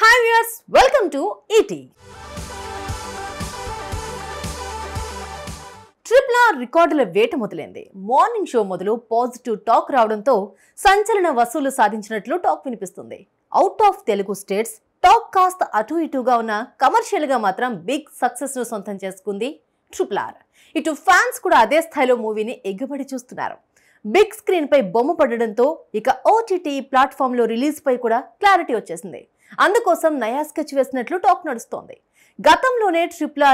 hi viewers welcome to ET triple R రికార్డుల వేట మొదలైంది మార్నింగ్ షో మొదలు పాజిటివ్ టాక్ రావడంతో సంచలన వసూలు సాధించినట్లు టాక్ వినిపిస్తుంది out of Telugu states talk కాస్త అటు ఇటుగా ఉన్న కమర్షియల్గా మాత్రం బిగ్ సక్సెస్ను సొంతం చేసుకుంది ట్రిప్లార్ ఇటు ఫ్యాన్స్ కూడా అదే స్థాయిలో మూవీని ఎగ్గబడి చూస్తున్నారు బిగ్ స్క్రీన్పై బొమ్మ పడడంతో ఇక ఓటీటీ ప్లాట్ఫామ్లో రిలీజ్పై కూడా క్లారిటీ వచ్చేసింది అందుకోసం నయా స్కెచ్ వేసినట్లు టాక్ నడుస్తోంది గతంలోనే ట్రిపుల్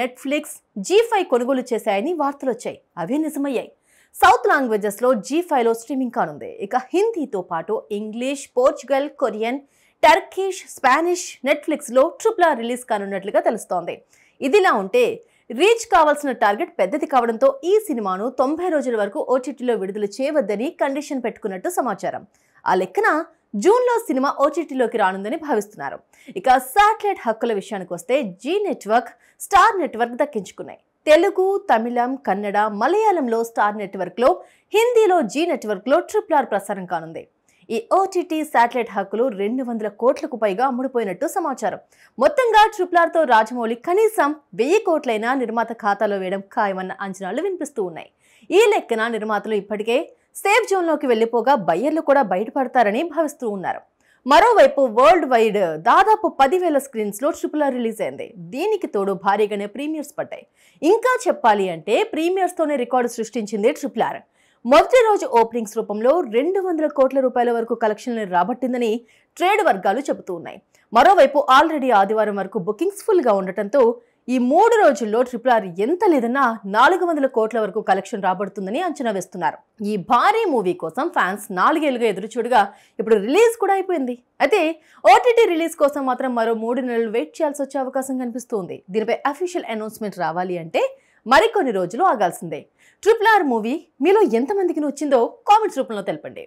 నెట్ఫ్లిక్స్ జీ ఫైవ్ కొనుగోలు చేశాయని వార్తలు వచ్చాయి అవే నిజమయ్యాయి సౌత్ లాంగ్వేజెస్లో జీ ఫైవ్లో స్ట్రీమింగ్ కానుంది ఇక హిందీతో పాటు English Portugal Korean Turkish Spanish నెట్ఫ్లిక్స్లో ట్రిపుల్ ఆర్ రిలీజ్ కానున్నట్లుగా తెలుస్తోంది ఇదిలా ఉంటే రీచ్ కావాల్సిన టార్గెట్ పెద్దది కావడంతో ఈ సినిమాను తొంభై రోజుల వరకు ఓటీటీలో విడుదల చేయవద్దని కండిషన్ పెట్టుకున్నట్టు సమాచారం ఆ లెక్కన జూన్లో సినిమా ఓటీటీలోకి రానుందని భావిస్తున్నారు ఇక శాటిలైట్ హక్కుల విషయానికి వస్తే జీ నెట్వర్క్ స్టార్ నెట్వర్క్ దక్కించుకున్నాయి తెలుగు తమిళం కన్నడ మలయాళంలో స్టార్ నెట్వర్క్లో హిందీలో జీ నెట్వర్క్లో ట్రిపుల్ ఆర్ ప్రసారం కానుంది ఈ ఓటీటీ శాటిలైట్ హక్కులు రెండు వందల కోట్లకు పైగా అమ్ముడుపోయినట్టు సమాచారం మొత్తంగా ట్రిప్లార్తో రాజమౌళి కనీసం వెయ్యి కోట్లైనా నిర్మాత ఖాతాలో వేయడం ఖాయమన్న అంచనాలు వినిపిస్తూ ఉన్నాయి ఈ లెక్కన నిర్మాతలు ఇప్పటికే సేఫ్ జోన్లోకి వెళ్ళిపోగా బయ్యర్లు కూడా బయటపడతారని భావిస్తూ ఉన్నారు మరోవైపు వరల్డ్ వైడ్ దాదాపు పదివేల స్క్రీన్స్లో ట్రిపుల్ ఆర్ రిలీజ్ అయింది దీనికి తోడు భారీగానే ప్రీమియర్స్ పడ్డాయి ఇంకా చెప్పాలి అంటే ప్రీమియర్స్తోనే రికార్డు సృష్టించింది ట్రిపుల్ ఆర్ మొదటి రోజు ఓపెనింగ్స్ రూపంలో రెండు వందల కోట్ల రూపాయల వరకు కలెక్షన్లు రాబట్టిందని ట్రేడ్ వర్గాలు చెబుతూ ఉన్నాయి మరోవైపు ఆల్రెడీ ఆదివారం వరకు బుకింగ్స్ ఫుల్గా ఉండటంతో ఈ మూడు రోజుల్లో ట్రిపుల్ ఆర్ ఎంత లేదన్నా నాలుగు వందల కోట్ల వరకు కలెక్షన్ రాబడుతుందని అంచనా వేస్తున్నారు ఈ భారీ మూవీ కోసం ఫ్యాన్స్ నాలుగేళ్లుగా ఎదురుచూడగా ఇప్పుడు రిలీజ్ కూడా అయిపోయింది అయితే ఓటీటీ రిలీజ్ కోసం మాత్రం మరో మూడు నెలలు వెయిట్ చేయాల్సి వచ్చే అవకాశం కనిపిస్తుంది దీనిపై అఫీషియల్ అనౌన్స్మెంట్ రావాలి అంటే మరికొన్ని రోజులు ఆగాల్సిందే ట్రిపుల్ ఆర్ మూవీ మీలో ఎంతమందికి నచ్చిందో కామెంట్స్ రూపంలో తెలపండి